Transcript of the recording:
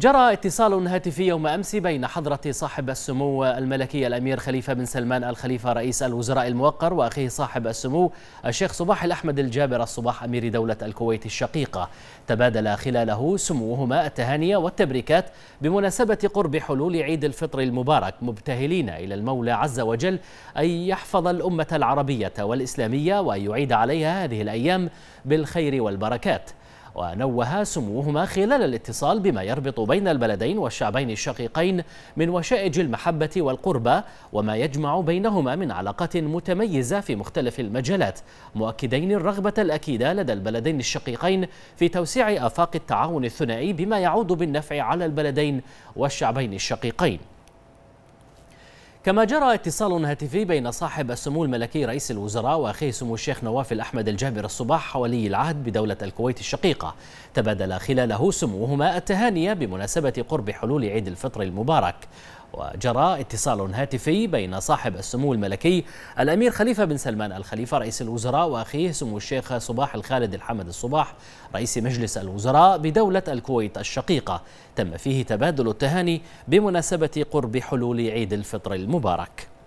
جرى اتصال هاتفي يوم أمس بين حضرة صاحب السمو الملكي الأمير خليفة بن سلمان الخليفة رئيس الوزراء الموقر وأخيه صاحب السمو الشيخ صباح الأحمد الجابر الصباح أمير دولة الكويت الشقيقة تبادل خلاله سموهما التهاني والتبريكات بمناسبة قرب حلول عيد الفطر المبارك مبتهلين إلى المولى عز وجل أن يحفظ الأمة العربية والإسلامية وأن يعيد عليها هذه الأيام بالخير والبركات ونوه سموهما خلال الاتصال بما يربط بين البلدين والشعبين الشقيقين من وشائج المحبة والقربة وما يجمع بينهما من علاقات متميزة في مختلف المجالات مؤكدين الرغبة الأكيدة لدى البلدين الشقيقين في توسيع آفاق التعاون الثنائي بما يعود بالنفع على البلدين والشعبين الشقيقين كما جرى اتصال هاتفي بين صاحب السمو الملكي رئيس الوزراء واخيه سمو الشيخ نواف الاحمد الجابر الصباح ولي العهد بدوله الكويت الشقيقه تبادل خلاله سموهما التهاني بمناسبه قرب حلول عيد الفطر المبارك وجرى اتصال هاتفي بين صاحب السمو الملكي الأمير خليفة بن سلمان الخليفة رئيس الوزراء وأخيه سمو الشيخ صباح الخالد الحمد الصباح رئيس مجلس الوزراء بدولة الكويت الشقيقة تم فيه تبادل التهاني بمناسبة قرب حلول عيد الفطر المبارك